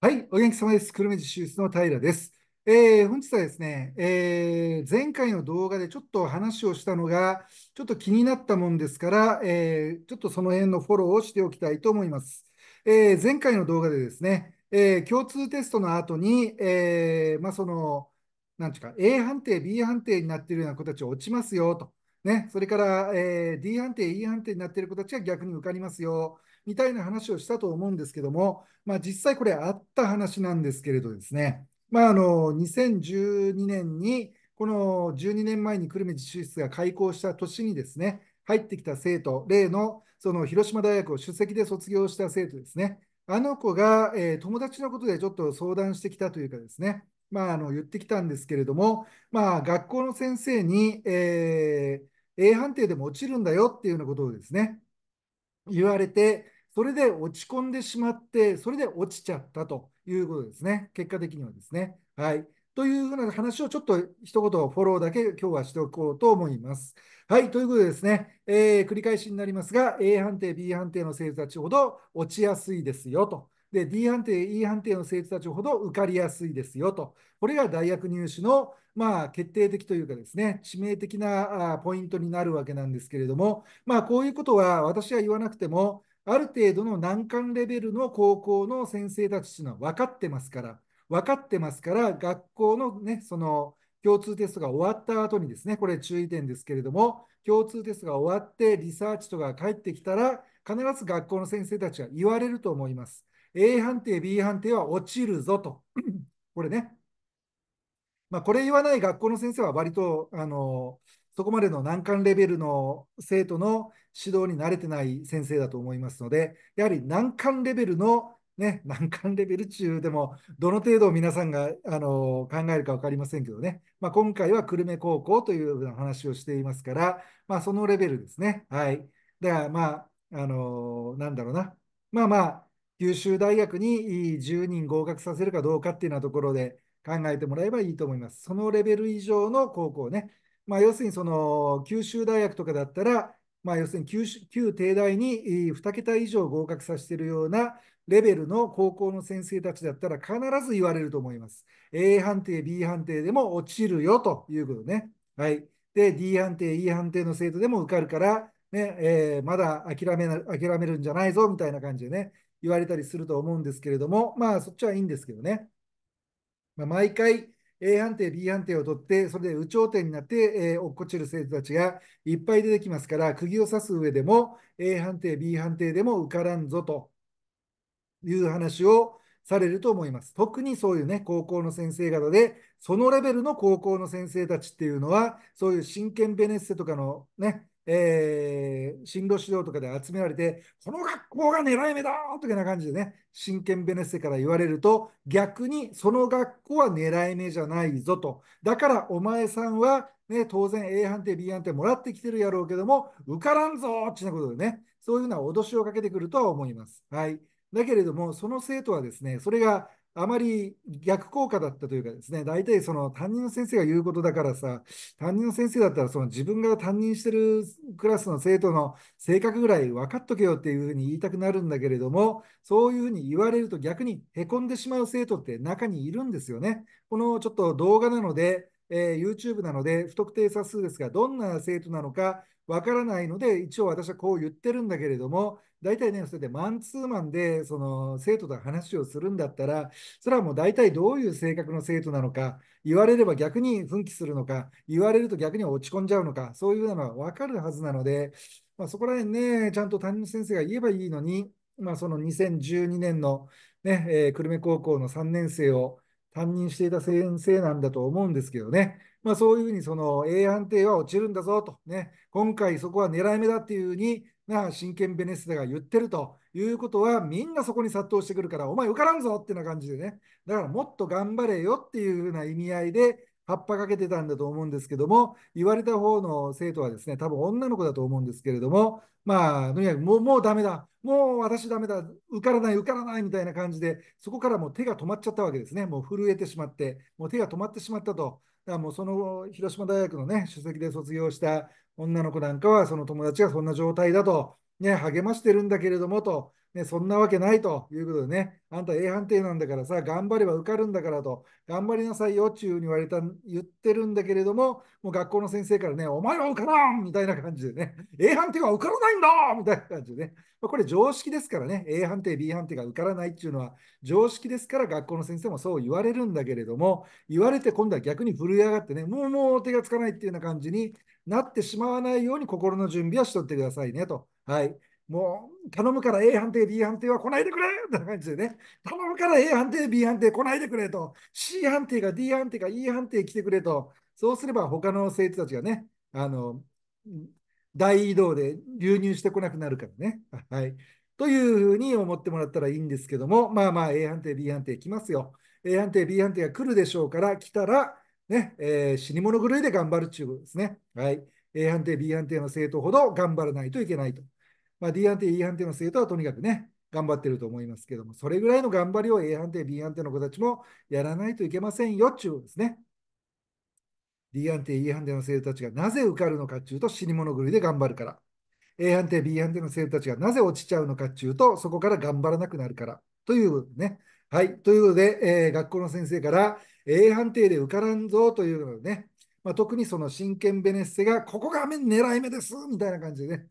はい、お元気様です。久留米市手術の平です。えー、本日はですね、えー、前回の動画でちょっと話をしたのが、ちょっと気になったもんですから、えー、ちょっとその辺のフォローをしておきたいと思います。えー、前回の動画でですね、え共通テストの後に、えまあ、その、なんていうか、A 判定、B 判定になっているような子たち落ちますよと。ね、それから、え D 判定、E 判定になっている子たちは逆に受かりますよ。みたいな話をしたと思うんですけども、まあ、実際これあった話なんですけれどですね、まあ、あの2012年にこの12年前に久留米実習室が開校した年にですね入ってきた生徒例のその広島大学を首席で卒業した生徒ですねあの子が、えー、友達のことでちょっと相談してきたというかですね、まあ、あの言ってきたんですけれども、まあ、学校の先生に、えー、A 判定でも落ちるんだよっていうようなことをですね言われて、それで落ち込んでしまって、それで落ちちゃったということですね。結果的にはですね。はい。というふうな話をちょっと一言フォローだけ今日はしておこうと思います。はい。ということでですね、えー、繰り返しになりますが、A 判定、B 判定の生徒たちほど落ちやすいですよと。で、D 判定、E 判定の生徒たちほど受かりやすいですよと。これが大学入試の、まあ、決定的というかですね、致命的なポイントになるわけなんですけれども、まあ、こういうことは私は言わなくても、ある程度の難関レベルの高校の先生たちというのは分かってますから、分かってますから、学校のね、その共通テストが終わった後にですね、これ注意点ですけれども、共通テストが終わってリサーチとか返ってきたら、必ず学校の先生たちは言われると思います。A 判定、B 判定は落ちるぞと。これね。まあ、これ言わない学校の先生は割と、あの、そこまでの難関レベルの生徒の指導に慣れてない先生だと思いますので、やはり難関レベルの、ね、難関レベル中でも、どの程度皆さんがあの考えるか分かりませんけどね、まあ、今回は久留米高校といううな話をしていますから、まあ、そのレベルですね。はい。だから、まあ、あのなんだろうな。まあまあ、九州大学に10人合格させるかどうかっていうようなところで考えてもらえばいいと思います。そのレベル以上の高校ね。まあ、要するにその九州大学とかだったら、まあ、要するに旧旧帝大に2桁以上合格させているようなレベルの高校の先生たちだったら必ず言われると思います。A 判定、B 判定でも落ちるよということね。はい。で、D 判定、E 判定の生徒でも受かるから、ねえー、まだ諦めな諦めるんじゃないぞみたいな感じでね、言われたりすると思うんですけれども、まあそっちはいいんですけどね。まあ、毎回、A 判定、B 判定を取って、それで有頂天になって、えー、落っこちる生徒たちがいっぱい出てきますから、釘を刺す上でも、A 判定、B 判定でも受からんぞという話をされると思います。特にそういうね、高校の先生方で、そのレベルの高校の先生たちっていうのは、そういう真剣ベネッセとかのね、えー、進路指導とかで集められて、この学校が狙い目だというな感じでね、真剣ベネッセから言われると、逆にその学校は狙い目じゃないぞと。だからお前さんは、ね、当然 A 判定、B 判定もらってきてるやろうけども、受からんぞっていうことでね、そういうような脅しをかけてくるとは思います。はい。だけれども、その生徒はですね、それがあまり逆効果だったというかですね、大体その担任の先生が言うことだからさ、担任の先生だったらその自分が担任してるクラスの生徒の性格ぐらい分かっとけよっていうふうに言いたくなるんだけれども、そういうふうに言われると逆にへこんでしまう生徒って中にいるんですよね。このちょっと動画なので、えー、YouTube なので不特定多数ですが、どんな生徒なのか、わからないので、一応私はこう言ってるんだけれども、大体ね、それでマンツーマンで、その生徒と話をするんだったら、それはもう大体どういう性格の生徒なのか、言われれば逆に奮起するのか、言われると逆に落ち込んじゃうのか、そういうのはわかるはずなので、まあ、そこら辺ね、ちゃんと担任の先生が言えばいいのに、まあ、その2012年のね、ねえー、久留米高校の3年生を、担任していた先生なんだと思うんですけどね、まあ、そういうふうにその A 判定は落ちるんだぞと、ね、今回そこは狙い目だっていうふうにな真剣ベネッセが言ってるということはみんなそこに殺到してくるからお前受からんぞってな感じでねだからもっと頑張れよっていうふうな意味合いで葉っぱかけてたんだと思うんですけども、言われた方の生徒はですね、多分女の子だと思うんですけれども、まあ、とにかくもう、もうダメだ、もう私ダメだ、受からない、受からないみたいな感じで、そこからもう手が止まっちゃったわけですね。もう震えてしまって、もう手が止まってしまったと。だからもうその広島大学のね、首席で卒業した女の子なんかは、その友達がそんな状態だと、ね、励ましてるんだけれどもと、ね、そんなわけないということでね、あんた A 判定なんだからさ、頑張れば受かるんだからと、頑張りなさいよっちゅうに言われた、言ってるんだけれども、もう学校の先生からね、お前は受からんみたいな感じでね、A 判定は受からないんだみたいな感じでね、これ常識ですからね、A 判定、B 判定が受からないっていうのは常識ですから、学校の先生もそう言われるんだけれども、言われて今度は逆に震え上がってね、もうもう手がつかないっていうような感じになってしまわないように心の準備はしとってくださいねと。はい。もう頼むから A 判定、B 判定は来ないでくれみたいな感じでね、頼むから A 判定、B 判定来ないでくれと、C 判定が D 判定が E 判定来てくれと、そうすれば他の生徒たちがね、あの、大移動で流入してこなくなるからね。はい。というふうに思ってもらったらいいんですけども、まあまあ A 判定、B 判定来ますよ。A 判定、B 判定が来るでしょうから、来たら、ね、えー、死に物狂いで頑張るっていうことですね。はい。A 判定、B 判定の生徒ほど頑張らないといけないと。まあ、D 判定、E 判定の生徒はとにかくね、頑張ってると思いますけども、それぐらいの頑張りを A 判定、B 判定の子たちもやらないといけませんよっちゅうですね。D 判定、E 判定の生徒たちがなぜ受かるのかっちゅうと死に物狂いで頑張るから。A 判定、B 判定の生徒たちがなぜ落ちちゃうのかっちゅうと、そこから頑張らなくなるから。というね。はい。ということで、えー、学校の先生から A 判定で受からんぞというのね、まあ、特にその真剣ベネッセが、ここが狙い目ですみたいな感じでね、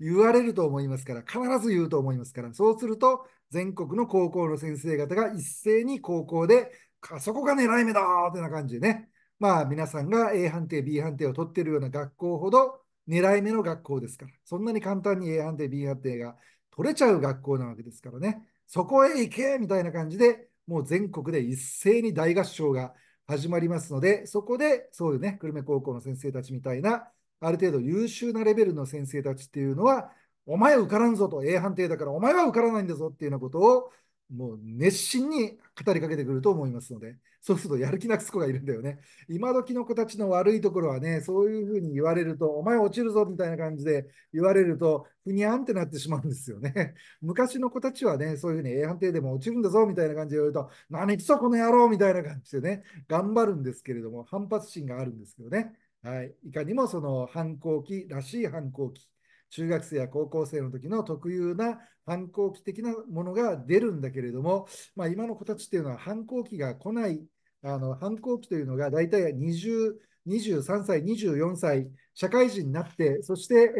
言われると思いますから、必ず言うと思いますから、そうすると、全国の高校の先生方が一斉に高校で、あそこが狙い目だってな感じでね、まあ、皆さんが A 判定、B 判定を取ってるような学校ほど、狙い目の学校ですから、そんなに簡単に A 判定、B 判定が取れちゃう学校なわけですからね、そこへ行けみたいな感じで、もう全国で一斉に大合唱が始まりますので、そこでそういうね、久留米高校の先生たちみたいな、ある程度優秀なレベルの先生たちっていうのは、お前受からんぞと、A 判定だからお前は受からないんだぞっていうようなことをもう熱心に語りかけてくると思いますので、そうするとやる気なくす子がいるんだよね。今時の子たちの悪いところはね、そういうふうに言われると、お前落ちるぞみたいな感じで言われると、ふにゃんってなってしまうんですよね。昔の子たちはね、そういうふうに A 判定でも落ちるんだぞみたいな感じで言われると、何くそこの野郎みたいな感じでね、頑張るんですけれども、反発心があるんですけどね。はい、いかにもその反抗期らしい反抗期。中学生や高校生の時の特有な反抗期的なものが出るんだけれども、まあ、今の子たちっていうのは反抗期が来ないあの反抗期というのが大体20 23歳、24歳、社会人になって、そして、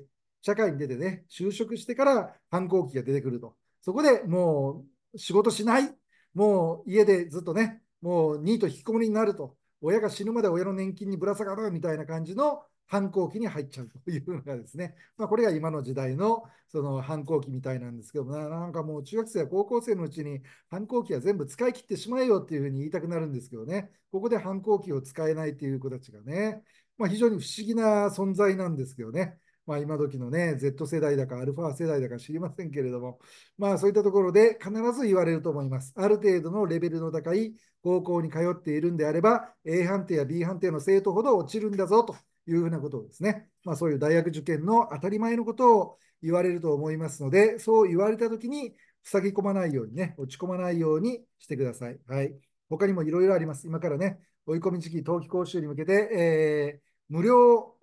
えー、社会に出てね、就職してから反抗期が出てくると。そこでもう仕事しない、もう家でずっとね、もうニート引きこもりになると、親が死ぬまで親の年金にぶら下がるみたいな感じの反抗期に入っちゃうというのがですね、まあ、これが今の時代のその反抗期みたいなんですけどもなんかもう中学生や高校生のうちに反抗期は全部使い切ってしまえよっていうふうに言いたくなるんですけどねここで反抗期を使えないっていう子たちがね、まあ、非常に不思議な存在なんですけどね。まあ、今時のね、Z 世代だか、アルファ世代だか知りませんけれども、まあ、そういったところで必ず言われると思います。ある程度のレベルの高い高校に通っているんであれば、A 判定や B 判定の生徒ほど落ちるんだぞというふうなことをですね、まあ、そういう大学受験の当たり前のことを言われると思いますので、そう言われたときに、塞ぎ込まないようにね、落ち込まないようにしてください。はい。他にもいろいろあります。今からね、追い込み時期、冬季講習に向けて、えー、無料、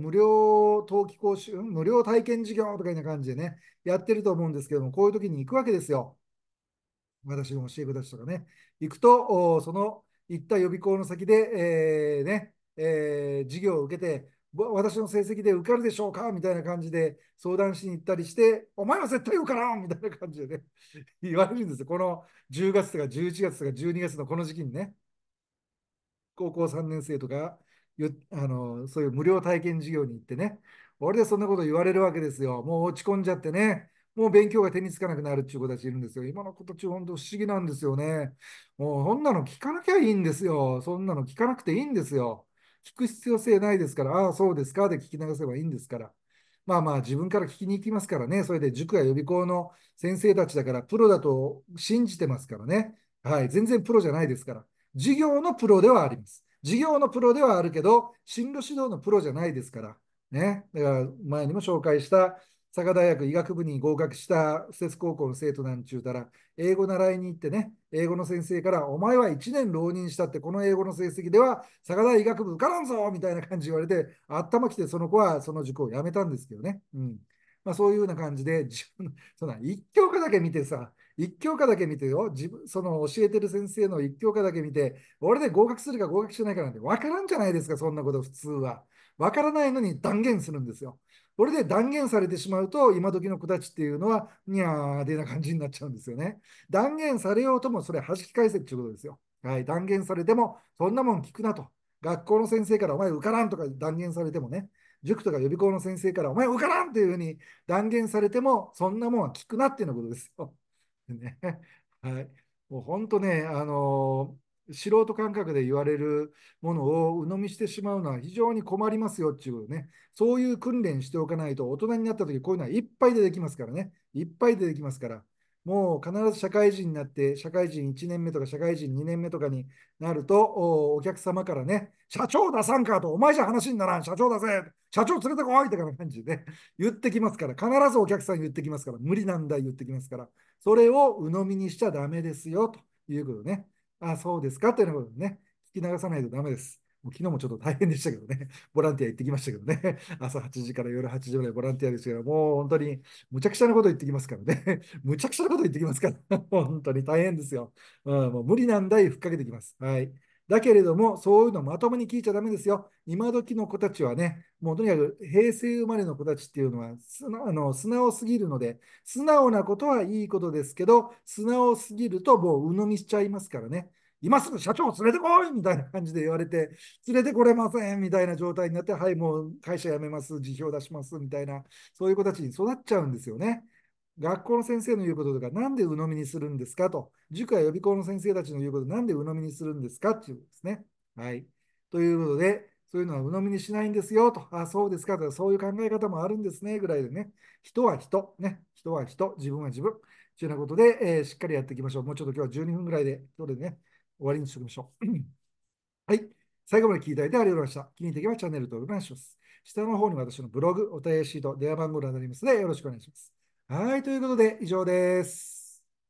無料冬季講習、無料体験授業とかいうな感じでね、やってると思うんですけども、こういう時に行くわけですよ。私の教え子たちとかね。行くと、その行った予備校の先で、えー、ね、えー、授業を受けて、私の成績で受かるでしょうかみたいな感じで相談しに行ったりして、お前は絶対受からんみたいな感じでね、言われるんですよ。この10月とか11月とか12月のこの時期にね、高校3年生とか、あのそういう無料体験授業に行ってね、俺でそんなこと言われるわけですよ。もう落ち込んじゃってね、もう勉強が手につかなくなるっていう子たちいるんですよ。今の子たち、本当不思議なんですよね。もうそんなの聞かなきゃいいんですよ。そんなの聞かなくていいんですよ。聞く必要性ないですから、ああ、そうですかで聞き流せばいいんですから。まあまあ自分から聞きに行きますからね。それで塾や予備校の先生たちだからプロだと信じてますからね。はい。全然プロじゃないですから。授業のプロではあります。授業のプロではあるけど、進路指導のプロじゃないですから。ね。だから前にも紹介した佐賀大学医学部に合格した施設高校の生徒なんちゅうたら、英語習いに行ってね、英語の先生から、お前は1年浪人したって、この英語の成績では、佐賀大医学部受からんぞみたいな感じ言われて、頭きて、その子はその塾を辞めたんですけどね。うんまあ、そういうような感じで、一教科だけ見てさ、一教科だけ見てよ、自分その教えてる先生の一教科だけ見て、俺で合格するか合格しないかなんて分からんじゃないですか、そんなこと普通は。分からないのに断言するんですよ。これで断言されてしまうと、今時の子たちっていうのは、にゃーでな感じになっちゃうんですよね。断言されようとも、それ、はき返せっていうことですよ。はい、断言されても、そんなもん聞くなと。学校の先生からお前受からんとか断言されてもね、塾とか予備校の先生からお前受からんっていうふうに断言されても、そんなもんは聞くなっていうことですよ。ね、はい。もう本当ね、あの素人感覚で言われるものを鵜呑みしてしまうのは非常に困りますよっていうね、そういう訓練しておかないと、大人になった時こういうのはいっぱい出てきますからね、いっぱい出てきますから、もう必ず社会人になって、社会人1年目とか社会人2年目とかになると、お客様からね、社長出さんかと、お前じゃ話にならん、社長だぜ、社長連れてこいとかな感じで、ね、言ってきますから、必ずお客さん言ってきますから、無理なんだ言ってきますから、それを鵜呑みにしちゃだめですよということね。あ、そうですかというのをね、聞き流さないとダメです。もう昨日もちょっと大変でしたけどね、ボランティア行ってきましたけどね、朝8時から夜8時までボランティアですけど、もう本当にむちゃくちゃなこと言ってきますからね、むちゃくちゃなこと言ってきますから、本当に大変ですよ。うん、もう無理難題、ふっかけてきます。はい。だけれども、そういうのまともに聞いちゃだめですよ。今時の子たちはね、もうとにかく平成生まれの子たちっていうのは素直あの素直すぎるので、素直なことはいいことですけど、素直すぎるともう鵜呑みしちゃいますからね。今すぐ社長連れてこいみたいな感じで言われて、連れてこれませんみたいな状態になって、はい、もう会社辞めます、辞表出しますみたいな、そういう子たちに育っちゃうんですよね。学校の先生の言うこととか、なんで鵜呑みにするんですかと、塾や予備校の先生たちの言うこと、なんで鵜呑みにするんですかっていうことですね。はい。ということで、そういうのは鵜呑みにしないんですよと、あ、そうですかと、そういう考え方もあるんですね、ぐらいでね、人は人、ね、人は人、自分は自分、というようなことで、えー、しっかりやっていきましょう。もうちょっと今日は12分ぐらいで、今れでね、終わりにしておきましょう。はい。最後まで聞いていただいてありがとうございました。気に入っていけばチャンネル登録お願いします。下の方に私のブログ、お便りシート、電話番号などありますので、よろしくお願いします。はい、ということで以上です。